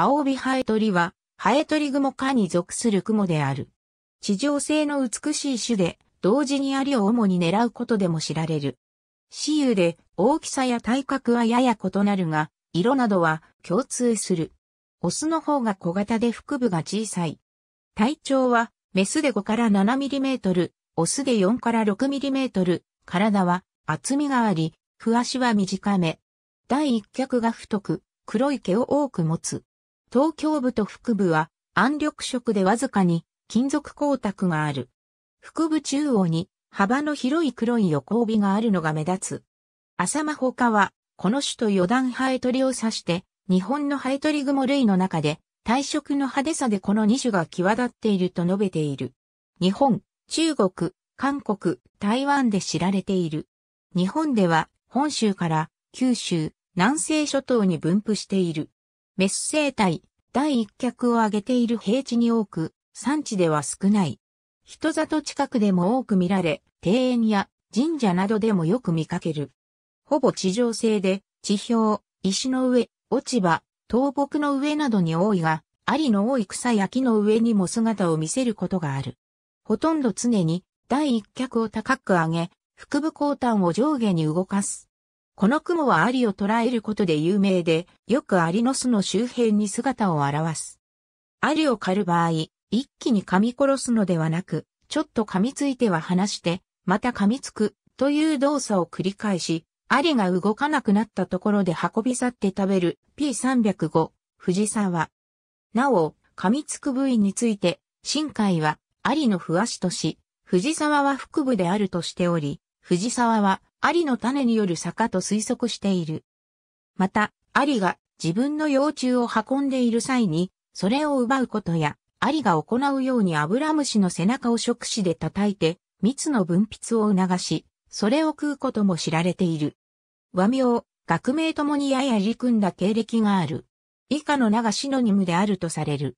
青帯ハエトリは、ハエトリグモ科に属する雲である。地上性の美しい種で、同時にアリを主に狙うことでも知られる。雌雄で大きさや体格はやや異なるが、色などは共通する。オスの方が小型で腹部が小さい。体長はメスで5から 7mm、オスで4から 6mm、体は厚みがあり、ふわしは短め。第一脚が太く、黒い毛を多く持つ。東京部と腹部は暗緑色でわずかに金属光沢がある。腹部中央に幅の広い黒い横帯があるのが目立つ。浅間ほかは、この種と四段ハエトリを指して、日本のハエトリグモ類の中で、体色の派手さでこの2種が際立っていると述べている。日本、中国、韓国、台湾で知られている。日本では、本州から九州、南西諸島に分布している。メス生態、第一脚を上げている平地に多く、産地では少ない。人里近くでも多く見られ、庭園や神社などでもよく見かける。ほぼ地上性で、地表、石の上、落ち葉、倒木の上などに多いが、ありの多い草や木の上にも姿を見せることがある。ほとんど常に第一脚を高く上げ、腹部後端を上下に動かす。この雲はアリを捕らえることで有名で、よくアリの巣の周辺に姿を現す。アリを狩る場合、一気に噛み殺すのではなく、ちょっと噛みついては離して、また噛みつく、という動作を繰り返し、アリが動かなくなったところで運び去って食べる P305、藤沢。なお、噛みつく部位について、深海はアリの不足とし、藤沢は腹部であるとしており、藤沢は、アリの種による坂と推測している。また、アリが自分の幼虫を運んでいる際に、それを奪うことや、アリが行うようにアブラムシの背中を触手で叩いて、蜜の分泌を促し、それを食うことも知られている。和名、学名ともにやや入り組んだ経歴がある。以下の名がシノニムであるとされる。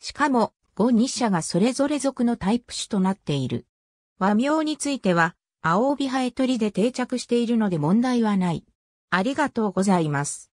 しかも、五二社がそれぞれ属のタイプ種となっている。和名については、青帯ハエ取りで定着しているので問題はない。ありがとうございます。